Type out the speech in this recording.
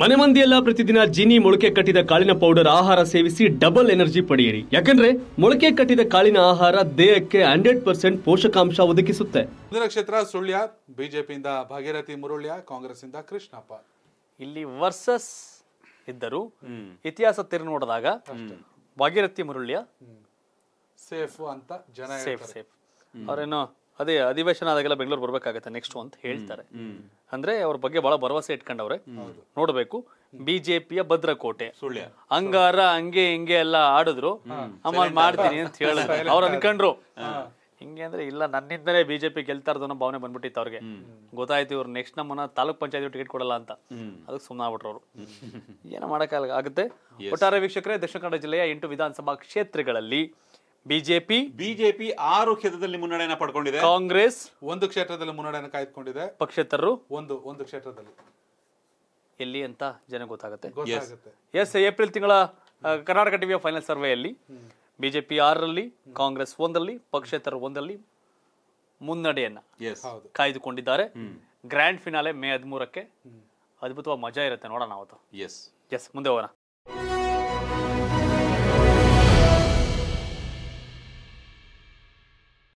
ಮನೆ ಮಂದಿಯೆಲ್ಲ ಪ್ರತಿದಿನ ಜೀನಿ ಮೊಳಕೆ ಕಟ್ಟಿದ ಕಾಳಿನ ಪೌಡರ್ ಆಹಾರ ಸೇವಿಸಿ ಡಬಲ್ ಎನರ್ಜಿ ಪಡೆಯಿರಿ ಯಾಕಂದ್ರೆ ಮೊಳಕೆ ಕಟ್ಟಿದ ಕಾಳಿನ ಆಹಾರ ದೇಹಕ್ಕೆ ಹಂಡ್ರೆಡ್ ಪರ್ಸೆಂಟ್ ಪೋಷಕಾಂಶ ಒದಗಿಸುತ್ತೆ ಮುಂದಿನ ಕ್ಷೇತ್ರ ಸುಳ್ಯ ಬಿಜೆಪಿಯಿಂದ ಭಾಗೀರಥಿ ಮುರುಳ್ಯ ಕಾಂಗ್ರೆಸ್ ಇಂದ ಕೃಷ್ಣಪ್ಪ ಇಲ್ಲಿ ವರ್ಸಸ್ ಇದ್ದರು ಇತಿಹಾಸ ತೆರೆ ನೋಡಿದಾಗ ಭಾಗೀರಥಿ ಮುರುಳ್ಯ ಸೇಫ್ ಅಂತ ಜನ ಸೇಫ್ ಸೇಫ್ ಅವರೇನೋ ಅದೇ ಅಧಿವೇಶನ ಆದಾಗೆಲ್ಲ ಬೆಂಗಳೂರು ಬರಬೇಕಾಗತ್ತೆ ನೆಕ್ಸ್ಟ್ ಅಂತ ಹೇಳ್ತಾರೆ ಅಂದ್ರೆ ಅವ್ರ ಬಗ್ಗೆ ಬಹಳ ಭರವಸೆ ಇಟ್ಕೊಂಡವ್ರೆ ನೋಡ್ಬೇಕು ಬಿಜೆಪಿಯ ಭದ್ರಕೋಟೆ ಅಂಗಾರ ಹಂಗೆ ಹಿಂಗೆ ಎಲ್ಲ ಆಡಿದ್ರು ಆಮೇಲೆ ಮಾಡ್ತೀನಿ ಅಂತ ಹೇಳ ಅವ್ರು ಅನ್ಕೊಂಡ್ರು ಹಿಂಗೆ ಅಂದ್ರೆ ಇಲ್ಲ ನನ್ನಿಂದಲೇ ಬಿಜೆಪಿ ಗೆಲ್ತಾ ಅನ್ನೋ ಭಾವನೆ ಬಂದ್ಬಿಟ್ಟಿತ್ತು ಅವ್ರಿಗೆ ಗೊತ್ತಾಯ್ತು ಇವ್ರು ನೆಕ್ಸ್ಟ್ ನಮ್ಮನ್ನ ತಾಲೂಕ್ ಪಂಚಾಯತ್ ಟಿಕೆಟ್ ಕೊಡಲ್ಲ ಅಂತ ಅದಕ್ಕೆ ಸುಮ್ಮನೆ ಆಗ್ಬಿಟ್ರು ಅವರು ಏನೋ ಆಗುತ್ತೆ ಒಟ್ಟಾರೆ ವೀಕ್ಷಕರೇ ದಕ್ಷಿಣ ಕನ್ನಡ ಜಿಲ್ಲೆಯ ಎಂಟು ವಿಧಾನಸಭಾ ಕ್ಷೇತ್ರಗಳಲ್ಲಿ ಬಿಜೆಪಿ ಬಿಜೆಪಿ ಆರು ಕ್ಷೇತ್ರದಲ್ಲಿ ಮುನ್ನಡೆಯನ್ನ ಪಡ್ಕೊಂಡಿದೆ ಕಾಂಗ್ರೆಸ್ ಒಂದು ಕ್ಷೇತ್ರದಲ್ಲಿ ಮುನ್ನಡೆಯನ್ನ ಕಾಯ್ದುಕೊಂಡಿದೆ ಪಕ್ಷೇತರರು ಒಂದು ಒಂದು ಕ್ಷೇತ್ರದಲ್ಲಿ ಎಲ್ಲಿ ಅಂತ ಜನ ಗೊತ್ತಾಗುತ್ತೆ ಗೊತ್ತಾಗುತ್ತೆ ಎಸ್ ಏಪ್ರಿಲ್ ತಿಂಗಳ ಕರ್ನಾಟಕ ಟಿವಿಯ ಫೈನಲ್ ಸರ್ವೆಯಲ್ಲಿ ಬಿಜೆಪಿ ಆರರಲ್ಲಿ ಕಾಂಗ್ರೆಸ್ ಒಂದರಲ್ಲಿ ಪಕ್ಷೇತರ ಒಂದರಲ್ಲಿ ಮುನ್ನಡೆಯನ್ನ ಕಾಯ್ದುಕೊಂಡಿದ್ದಾರೆ ಗ್ರ್ಯಾಂಡ್ ಫಿನಾಲೆ ಮೇ ಹದಿಮೂರಕ್ಕೆ ಅದ್ಭುತವಾಗಿ ಮಜಾ ಇರುತ್ತೆ ನೋಡೋಣ ಅವತ್ತು ಎಸ್ ಎಸ್ ಮುಂದೆ ಹೋಗೋಣ